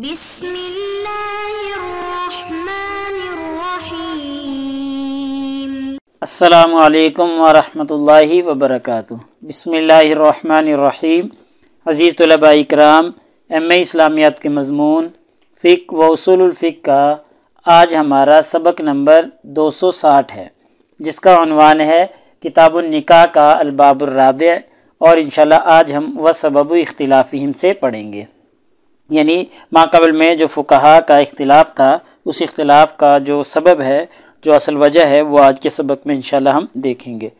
بسم वरम الرحمن الرحيم السلام عليكم ورحمة अज़ीज़ तलबा इकराम एम इस्लामियात के मजमून फ़िक व उसूलफ़िक का आज हमारा सबक नंबर दो सौ साठ है जिसका अनवान है किताबुलनिका का अलबाबुलराब और इन आज हम व सबब इख्तिलाफ़ी से पढ़ेंगे यानी माकबल में जो फ़ुकाहा का इख्तिलाफ था उस इख्तिलाफ का जो सबब है जो असल वजह है वो आज के सबक में इंशाल्लाह हम देखेंगे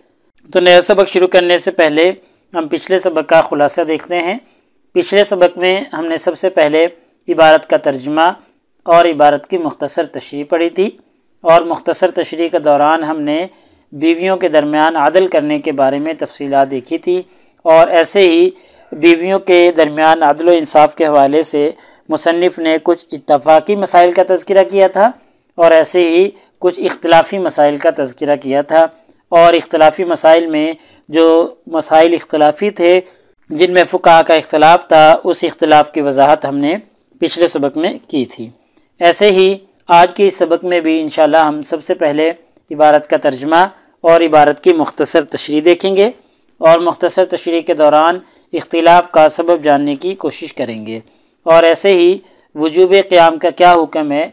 तो नया सबक शुरू करने से पहले हम पिछले सबक का ख़ुलासा देखते हैं पिछले सबक में हमने सबसे पहले इबारत का तर्जमा और इबारत की मुख्तसर तशरी पढ़ी थी और मुख्तसर तशरी के दौरान हमने बीवियों के दरमियान आदल करने के बारे में तफसीला देखी थी और ऐसे ही बीवियों के दरमियान अदल इंसाफ के हवाले से मुसनफ़ ने कुछ इतफाक़ी मसाइल का तस्करा किया था और ऐसे ही कुछ इख्तलाफ़ी मसाइल का तस्करा किया था और इख्लाफी मसाइल में जो मसाइल इख्तलाफ़ी थे जिनमें फ़ुका का इख्तलाफ था उस इख्तलाफ की वजाहत हमने पिछले सबक में की थी ऐसे ही आज के इस सबक में भी इन हम सबसे पहले इबारत का तर्जमा और इबारत की मख्तसर तशरी देखेंगे और मख्तसर तशरी के दौरान इख्तिलाफ़ का सबब जानने की कोशिश करेंगे और ऐसे ही वजूब क़्याम का क्या हुक्म है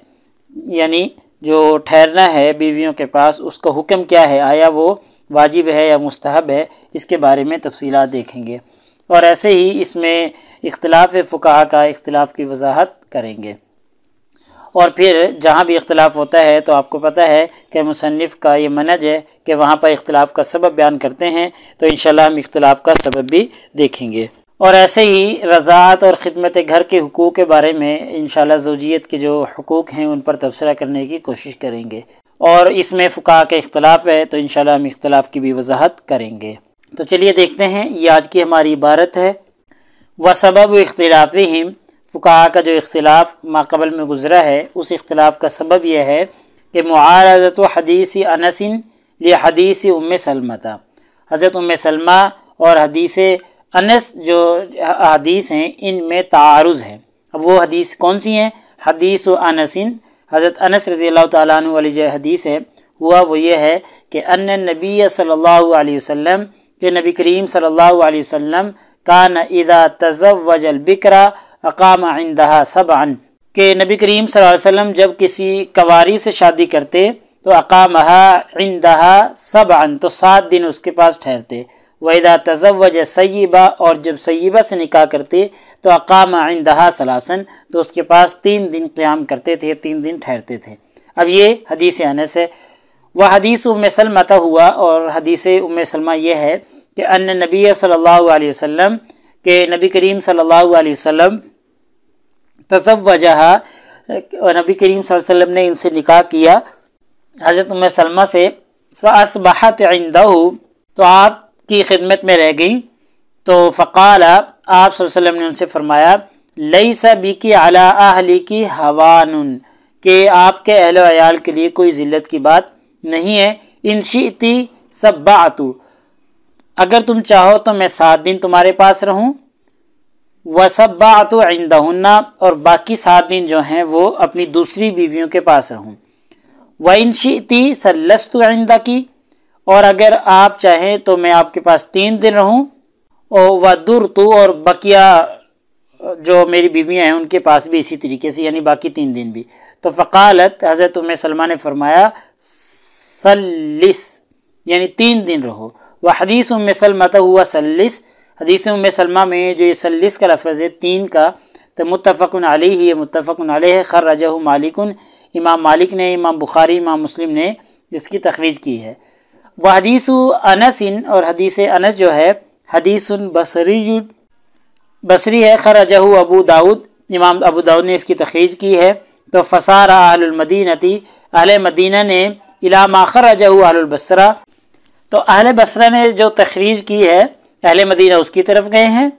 यानी जो ठहरना है बीवियों के पास उसका हुक्म क्या है आया वो वाजिब है या मुस्तहब है इसके बारे में तफसीला देखेंगे और ऐसे ही इसमें इख्तलाफ फ़ुकाहा का इख्तलाफ की वजाहत करेंगे और फिर जहाँ भी इख्तलाफ होता है तो आपको पता है कि मुसनफ़ का ये मनज है कि वहाँ पर इख्तलाफ का सबब बयान करते हैं तो इन हम इख्तलाफ का सबब भी देखेंगे और ऐसे ही रज़ात और ख़िदमत घर के हकूक़ के बारे में इन शोजियत के जो हकूक़ हैं उन पर तबसरा करने की कोशिश करेंगे और इसमें फ़ुका के इख्तलाफ है तो इन हम इख्तलाफ की भी वजाहत करेंगे तो चलिए देखते हैं ये आज की हमारी इबारत है व सबब अख्तिलाफ़ी हिम फ़ुका का जो इख्तलाफ माकबल में गुज़रा है उस इख्तलाफ का सबब यह है कि मारजत हदीस अनसिन ये हदीस उम सलमता हज़रत उम सलमा और हदीस अनस जो हदीस हैं इन में तारुज़ हैं अब वो हदीस कौन सी हैं हदीस अनसिन हज़रत अनस रज़ी अल्लाह जो हदीस है हुआ वो ये है कि अन नबी सल्ला वसम के नबी करीम सल्ला वसम का ना इदा वजल बिकरा अकाम आइंदा अन के नबी करीम वसल्लम जब किसी कवारी से शादी करते तो अकामहा सब अन तो सात दिन उसके पास ठहरते वैदा तजवज सय्यबा और जब सय्यबा से निकाह करते तो अकाम आइंदहा सलासन तो उसके पास तीन दिन क़्याम करते थे तीन दिन ठहरते थे अब ये हदीस अनस है वह हदीस उम सलमा हुआ और हदीस उम सलमा यह है कि अन नबी सल्लल्लाहु अलैहि वसल्लम के नबी करीम सल्लल्लाहु अलैहि वसल्लम तसब वजह नबी करीम वसल्लम ने इनसे निकाह किया हज़रत उम सलमा से फ़ासबाहत आइंदा तो आपकी खिदमत में रह गई तो फ़काल आप वसल्लम ने उनसे फरमाया लई सबी की अला अहली की हवान के आपके अहल अयाल के लिए कोई ज़िल्त की बात नहीं है इन शीति सब अगर तुम चाहो तो मैं सात दिन तुम्हारे पास रहूं वसबात आइंदहुन्ना और बाकी सात दिन जो हैं वो अपनी दूसरी बीवियों के पास रहूँ व इन शीती सल्लस्त आइंदा की और अगर आप चाहें तो मैं आपके पास तीन दिन रहूँ और व दुर तो और बकिया जो मेरी बीवियाँ हैं उनके पास भी इसी तरीके से यानी बाकी तीन दिन भी तो फ़कालत हज़रत उम सलमा ने फरमाया सलिस यानी तीन दिन रहो वह हदीस उम सलमत हुआ सलिस हदीस उम सलमा में जो ये सल्लिस का लफज है तीन का तो मुतफ़न अली ही मुतफ़न अली है खर रजह मालिकन इमाम मालिक ने इमाम बुखारी इमाम मुस्लिम ने इसकी तखरीज की है वह हदीस अनसिन और हदीस अनस जो है हदीस बसरी बसरी है खर रजह अबू दाऊद इमाम अबू दाऊद ने इसकी तखरीज की है तो फसार आहलमदीनती अहल मदीना ने इलामा खर रजह आहलबसरा तो अहल बसरा ने जो तखरीज की है अहल मदीना उसकी तरफ गए हैं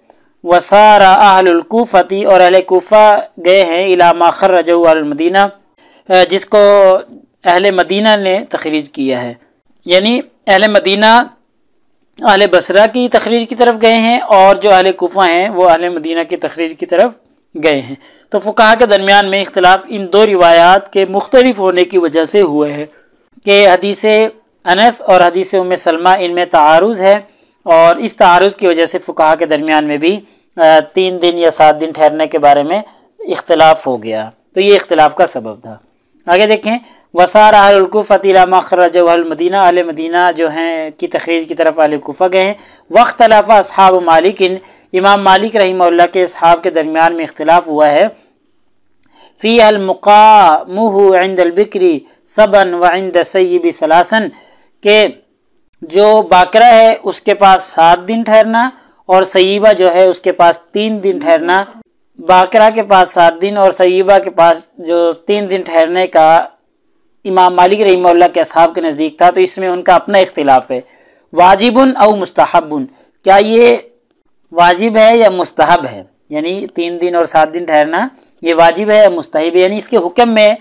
वसारा अहलकुफ़ती और अहल कोफ़ा गए हैं इलामा रजमदीना जिसको अहल मदीना ने तखरीज किया है यानी अहल मदीना अहल बसरा की तखरीज की तरफ गए हैं और जो अहल कोफ़ा हैं वो अहल मदीना की तखरीज की तरफ गए हैं तो फुका के दरमियान में इख्तलाफ इन दो रिवायात के मुख्तलिफ होने की वजह से हुए हैं कि हदीस अनस और हदीस उम सलमा इनमें तारुज़ है और इस तारज़ की वजह से फ़ुकाहा के दरमियान में भी तीन दिन या सात दिन ठहरने के बारे में इख्तलाफ हो गया तो ये इख्तलाफ का सबब था आगे देखें वसार अहलकूफ़तिला मखरज मदीना अल मदीना जो हैं की तखरीज की तरफ अलकूफ़ा गए हैं अहाब मालिक इन इमाम मालिक रही के अहाब के दरमियान में इख्तलाफ हुआ है फ़ी अलमुका मुँह इंद सबन व इंद सैबी सलासन के जो बाकरा है उसके पास सात दिन ठहरना और सईबा जो है उसके पास तीन दिन ठहरना बाकरा के पास सात दिन और सईबा के पास जो तीन दिन ठहरने का इमाम मालिक रही के असाब के नज़दीक था तो इसमें उनका अपना इख्तिलाफ है वाजिबन और मुस्तहबन क्या ये वाजिब है या मुस्तहब है यानी तीन दिन और सात दिन ठहरना ये वाजिब है या मुस्तहब है यानी इसके हुक्म में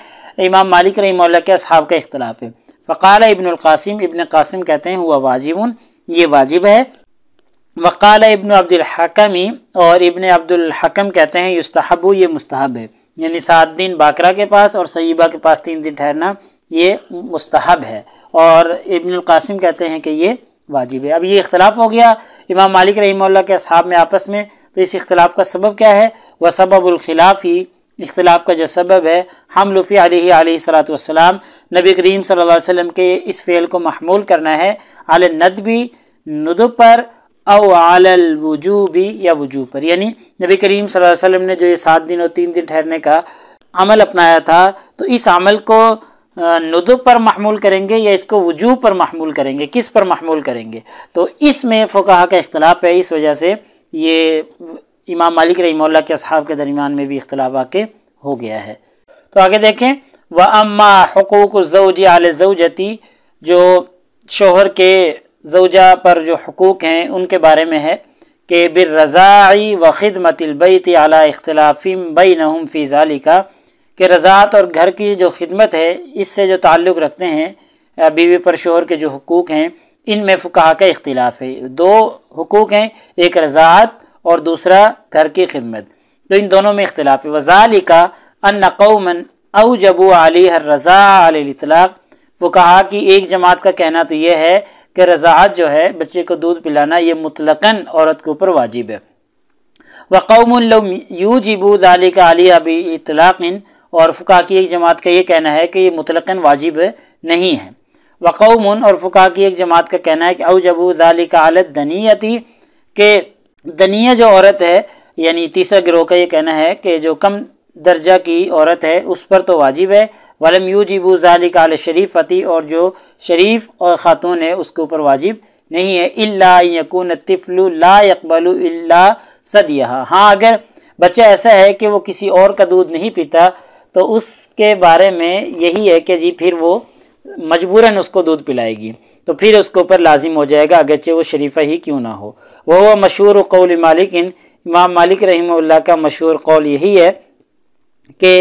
इमाम मालिक रही के असहाब का इख्तलाफ है फ़काल इबनकासिम इबन कासिम कहते हैं हुआ वाजिबन ये वाजिब है वकाल इबन अब्दुलहकमी और इबन अब्दुलहकम कहते हैं युस्तहबू ये मुस्तहब है यानी सात दिन बाकरा के पास और सईबा के पास तीन दिन ठहरना ये मुस्तहब है और इबन अलकासिम कहते हैं कि ये वाजिब है अब ये इख्तलाफ हो गया इमाम मालिक रही के असाब में आपस में तो इस इख्तलाफ का सबब क्या है वह सबबुलखिलाफ़ ही इख्तलाफ का जो सबब है हम लफ़ी आलतम नबी करीम सल्लल्लाहु अलैहि के इस फ़ेल को महमूल करना है आल नदबी नद पर अव आलल या वजू पर यानी नबी करीम सल्लल्लाहु अलैहि ने जो ये सात दिन और तीन दिन ठहरने का अमल अपनाया था तो इस अमल को नद पर महमूल करेंगे या इसको वजू पर महमूल करेंगे किस पर महमूल करेंगे तो इसमें फ़ुकाहा का इख्तलाफ है इस वजह से ये इमाम मालिक रही के अब के दरमियान में भी इख्तलाफ वाक़ हो गया है तो आगे देखें व अम्मा हकूक जौज आल जौजती जो शोहर के जौजा पर जो हकूक़ हैं उनके बारे में है कि बिर रज़ाई व ख़िदमतबैत अला इख्तलाफ़ी बई नहम फ़ी का कि रज़ात और घर की जो खिदमत है इससे जो ताल्लुक़ रखते हैं बीवी पर शोहर के जो हकूक़ हैं इन में फ़ुका का इख्तलाफ है दो हकूक़ हैं एक रज़ात और दूसरा घर की खिदमत तो इन दोनों में इख्तलाफ है वजाली का अन कौमन अव जब अली हर रज़ा अलतलाक वो कहा कि एक जमात का कहना तो यह है कि रज़ात जो है बच्चे को दूध पिलाना ये मुतलकन औरत के ऊपर वाजिब है व यू जिबू जाली का अली अबी इतलाक़िन और फ़ुका की एक जमात का ये कहना है कि ये मुतलकन वाजिब नहीं है वक़ौमन और फ़ुका की एक जमात का कहना है कि जबू जाली का आलत दनीयती के दनीय जो औरत है यानी तीसरा गिरोह का ये कहना है कि जो कम दर्जा की औरत है उस पर तो वाजिब है वलम यू जीबू ज़ालिकाल शरीफ फती और जो शरीफ और ख़ातून है उसके ऊपर वाजिब नहीं है इल्ला यकून तिफलू ला यकबलू इल्ला सदिया हाँ अगर बच्चा ऐसा है कि वो किसी और का दूध नहीं पीता तो उसके बारे में यही है कि जी फिर वो मजबूरन उसको दूध पिलाएगी तो फिर उसके ऊपर लाजिम हो जाएगा अगरचे वो शरीफा ही क्यों ना हो वह हुआ मशहूर कौल मालिक इन इमाम मालिक रही का मशहूर कौल यही है कि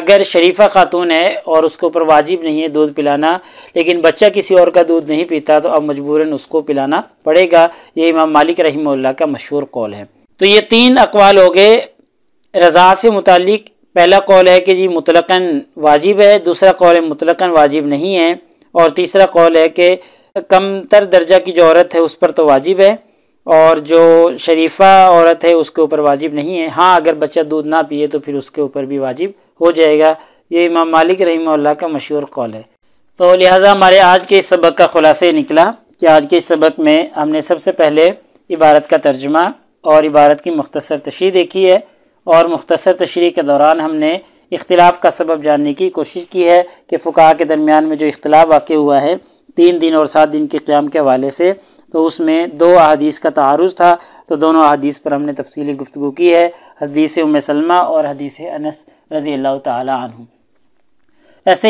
अगर शरीफा खातून है और उसके ऊपर वाजिब नहीं है दूध पिलाना लेकिन बच्चा किसी और का दूध नहीं पीता तो अब मजबूरन उसको पिलाना पड़ेगा ये इमाम मालिक रही का मशहूर कौल है तो ये तीन अकवाल हो गए रज़ा से मुतलिक पहला कौल है कि जी मुतलकन वाजिब है दूसरा कौल है मुतलकन वाजिब नहीं है और तीसरा कौल है कि कमतर दर्जा की जो औरत है उस पर तो वाजिब है और जो शरीफा औरत है उसके ऊपर वाजिब नहीं है हाँ अगर बच्चा दूध ना पिए तो फिर उसके ऊपर भी वाजिब हो जाएगा ये इमाम मालिक रही का मशहूर कौल है तो लिहाजा हमारे आज के इस सबक का खुलासा निकला कि आज के इस सबक में हमने सबसे पहले इबारत का तर्जमा और इबारत की मुख्तसर तशरी देखी है और मुख्तसर तशरी के दौरान हमने इख्तलाफ का सबब जानने की कोशिश की है कि फ़ुका के दरमियान में जो इख्तलाफ वाक़ हुआ है तीन दिन और सात दिन के क़्याम के हवाले से तो उसमें दो अदीस का तारुज़ था तो दोनों अदीस पर हमने तफसीली गुफ्तु की है हदीस उम सलमा और हदीस अनस रज़ी अल्लाह तु ऐसे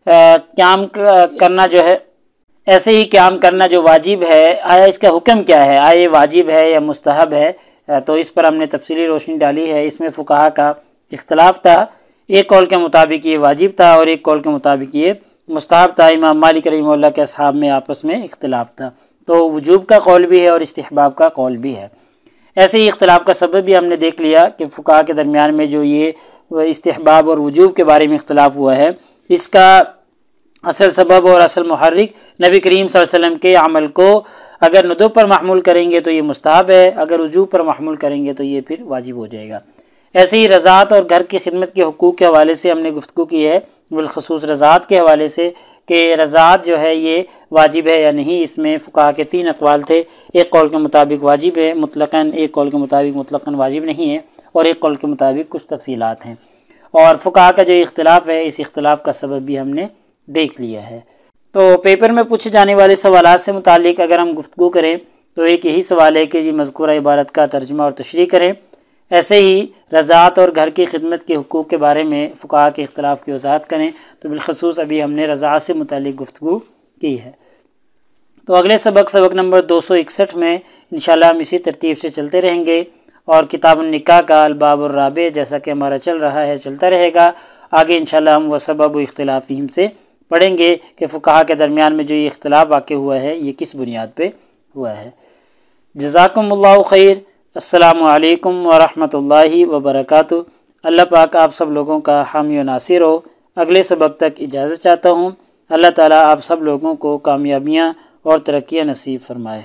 ही क्याम करना जो है ऐसे ही क्याम करना जो वाजिब है आया इसका हुक्म क्या है आया वाजिब है या मुस्तहब है तो इस पर हमने तफसीली रोशनी डाली है इसमें फ़ुकाहा का इख्तलाफ था एक कॉल के मुताबिक ये वाजिब था और एक कॉल के मुताबिक ये मुस्ताब था इमाम मालिक रही के अहाब में आपस में इख्तलाफ था तो वजूब का कौल भी है और इस्तेबाब का कौल भी है ऐसे ही इख्तलाफ का सबब भी हमने देख लिया कि फ़ुका के दरमियान में जो ये इस्तेबाब और वजूब के बारे में इख्तलाफ हुआ है इसका असल सबब और असल महरक नबी करीम वसम के अमल को अगर नदब पर महमूल करेंगे तो ये मुस्ताब है अगर वजूब पर मामूल करेंगे तो ये फिर वाजिब हो जाएगा ऐसे ही रज़ात और घर की खिदमत के हकूक़ के हवाले से हमने गुफ्तु की है बिलखसूस रज़ात के हवाले से कि रज़ात जो है ये वाजिब है या नहीं इसमें फ़ुका के तीन अकवाल थे एक कॉल के मुताबिक वाजिब है मुतलकन एक कॉल के मुताबिक मुतलकन वाजिब नहीं है और एक कॉल के मुताबिक कुछ तफसीत हैं और फ़ुका का जो इख्तलाफ है इस इख्तलाफ का सबब भी हमने देख लिया है तो पेपर में पूछे जाने वाले सवाल से मुतक अगर हम गुफ्तु करें तो एक यही सवाल है कि जी मजकूर इबारत का तर्जमा और तशरी करें ऐसे ही रज़ात और घर की खिदमत के हकूक़ के बारे में फ़ुका के अख्तिलाफ़ की वजाहत करें तो बिलखसूस अभी हमने रज़ात से मुतल गुफ्तु की है तो अगले सबक सबक नंबर दो सौ इकसठ में इन हम इसी तरतीब से चलते रहेंगे और किताब निका का अलबाब और राबे जैसा कि हमारा चल रहा है चलता रहेगा आगे इन हम वह सबब इख्तलाफ़ी हमसे पढ़ेंगे कि फ़ुका के दरमियान में जो ये इख्तलाफ वाक़ हुआ है ये किस बुनियाद पर हुआ है जजाकम्ला खैर असलकम वरहि वबरक अल्लाह पाक आप सब लोगों का हामी नासिर हो अगले सबक तक इजाज़त चाहता हूँ अल्लाह ताला आप सब लोगों को कामयाबियाँ और तरक्या नसीब फरमाए